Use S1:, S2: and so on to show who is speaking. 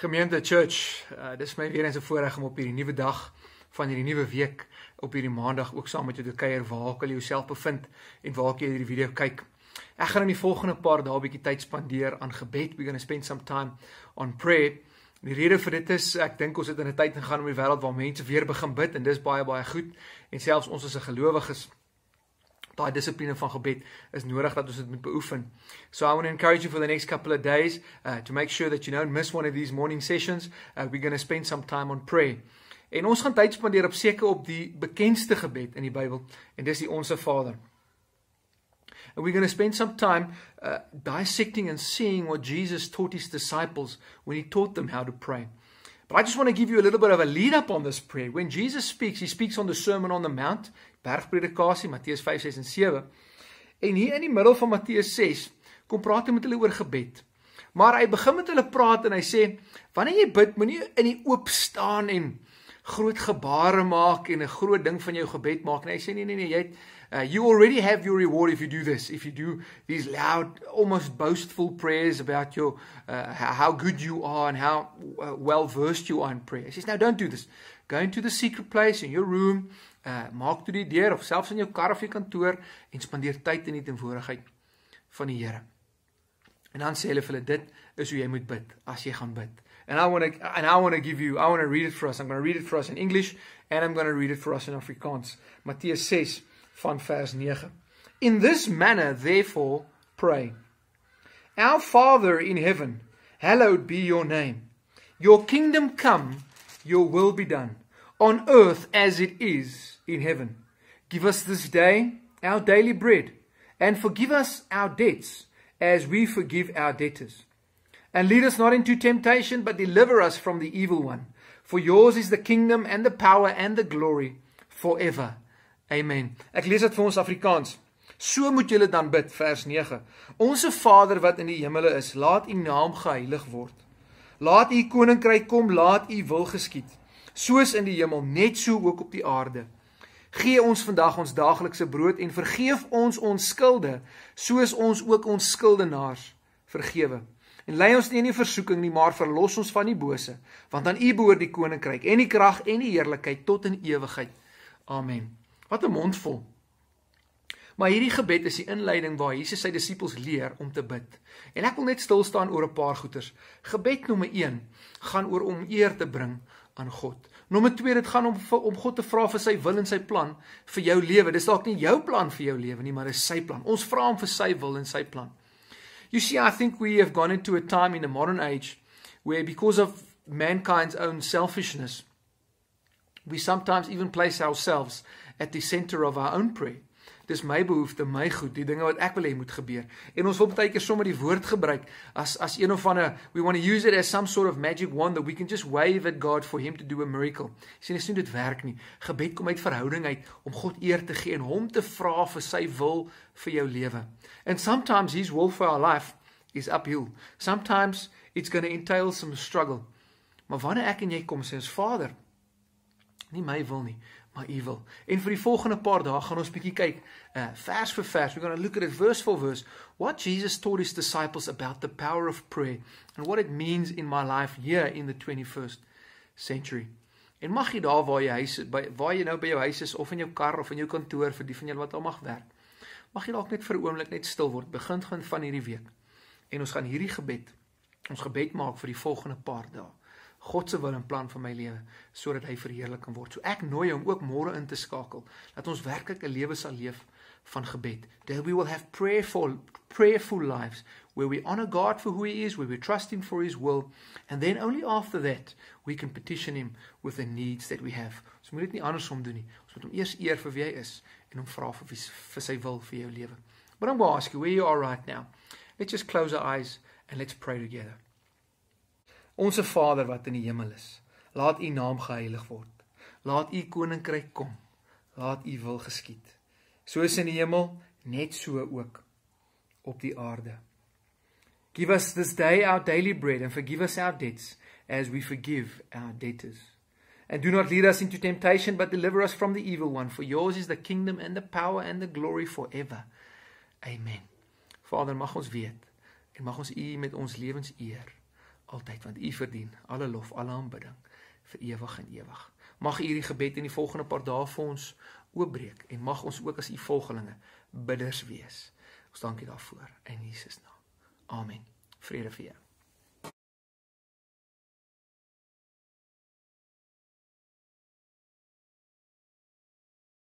S1: Gemeente Church, uh, dis my weer eens 'n voorreg om op hierdie nuwe dag van hierdie nuwe week op hierdie maandag ook saam met julle te kuier waar ek al jouself bevind en waar ek jy hierdie video kyk. Ek gaan in die volgende paar dae 'n bietjie tyd spandeer aan gebed, we're going to spend some time on prayer. Die rede vir dit is ek dink ons het in 'n tyd ingegaan om die wêreld waar mense weer begin bid en dis baie baie goed en selfs ons as gelowiges daai dissipline van gebed is nodig dat ons dit moet beoefen. So I want to encourage you for the next couple of days uh, to make sure that you don't miss one of these morning sessions. Uh, we're going to spend some time on prayer. En ons gaan tyd spandeer op seker op die bekendste gebed in die Bybel en dis die Onse Vader. And we're going to spend some time uh, dissecting and seeing what Jesus taught his disciples when he taught them how to pray. But I just want to give you a little bit of a lead up on this prayer. When Jesus speaks, he speaks on the Sermon on the Mount, Bergpredikasie, Matteus 5:6 en 7. En hier in die middel van Matteus 6 kom praat hy met hulle oor gebed. Maar hy begin met hulle praat en hy sê, "Wanneer jy bid, moenie in die oop staan en groot gebare maak en 'n groot ding van jou gebed maak nie." Hy sê, "Nee, nee, nee, jy het Uh, you already have your reward if you do this, if you do these loud, almost boastful prayers about your, uh, how good you are and how uh, well versed you are in prayer. He says, Now don't do this. Go into the secret place in your room. Uh, maak toe die deur of selfs in jou kar of jou kantoor en spandeer tyd in die teenwoordigheid van die Here. En dan sê hulle vir hulle dit is hoe jy moet bid as jy gaan bid. And I want to and I want to give you I want to read it for us. I'm going to read it for us in English and I'm going to read it for us in Afrikaans. Matteus 6 van vers 9. In this manner therefore pray. Our Father in heaven, hallowed be your name. Your kingdom come, your will be done, on earth as it is in heaven. Give us this day our daily bread, and forgive us our debts as we forgive our debtors. And lead us not into temptation, but deliver us from the evil one. For yours is the kingdom and the power and the glory forever. Amen. Ek lees dit vir ons Afrikaans. So moet julle dan bid vers 9. Onse Vader wat in die hemele is, laat U naam geheilig word. Laat U koninkryk kom, laat U wil geskied, soos in die hemel, net so ook op die aarde. Gee ons vandag ons daaglikse brood en vergeef ons ons skulde, soos ons ook ons skuldenaars vergewe. En lei ons nie in versoeking nie, maar verlos ons van die bose, want aan U behoort die koninkryk en die krag en die heerlikheid tot in ewigheid. Amen. Wat 'n mond vol. Maar hierdie gebed is die inleiding waar Jesus sy disippels leer om te bid. En ek wil net stil staan oor 'n paar goeters. Gebed nommer 1 gaan oor om eer te bring aan God. Nommer 2 dit gaan om om God te vra vir sy wil en sy plan vir jou lewe. Dis dalk nie jou plan vir jou lewe nie, maar dis sy plan. Ons vra hom vir sy wil en sy plan. You see, I think we have gone into a time in the modern age where because of mankind's own selfishness we sometimes even place ourselves at the center of our own prayer. Dis my behoefte, my goed, die dinge wat ek wil hê moet gebeur. En ons wil baie keer sommer die woord gebruik as as een of ander we want to use it as some sort of magic wand that we can just wave at God for him to do a miracle. Sien, dit sien dit werk nie. Gebed kom uit verhouding uit om God eer te gee en hom te vra vir sy wil vir jou lewe. And sometimes his will for our life is uphill. Sometimes it's going to entail some struggle. Maar wanneer ek en jy kom sê ons Vader, nie my wil nie, maar u wil. En vir die volgende paar dae gaan ons bietjie kyk uh, vers vir vers. We're going to look at it verse for verse what Jesus taught his disciples about the power of prayer and what it means in my life here in the 21st century. En mag jy daar waar jy huis by waar jy nou by jou huis is of in jou kar of in jou kantoor vir die van julle wat al mag werk. Mag jy dalk net vir 'n oomblik net stil word begin van hierdie week. En ons gaan hierdie gebed ons gebed maak vir die volgende paar dae. God se wil en plan vir my lewe sodat hy verheerlik kan word. So ek nooi jou om ook môre in te skakel dat ons werklik 'n lewe sal leef van gebed. That we will have prayerful prayerful lives where we honor God for who he is, where we trust him for his will and then only after that we can petition him with the needs that we have. Ons so moet dit nie andersom doen nie. Ons moet hom eers eer vir wie hy is en hom vra vir wie, vir sy wil vir jou lewe. But I'm going to ask you where you are right now. Let's just close our eyes and let's pray together. Onse Vader wat in die hemel is, laat U naam geheilig word. Laat U koninkryk kom. Laat U wil geskied. Soos in die hemel, net so ook op die aarde. Give us this day our daily bread and forgive us our debts as we forgive our debtors. And do not lead us into temptation but deliver us from the evil one for yours is the kingdom and the power and the glory forever. Amen. Vader mag ons weet en mag ons U met ons lewens eer altyd want u verdien alle lof, alle aanbidding vir ewig en ewig. Mag u hierdie gebed in die volgende paar dae vir ons oopbreek en mag ons ook as u volgelinge bidders wees. Ons dankie daarvoor in Jesus naam. Amen. Vrede vir julle.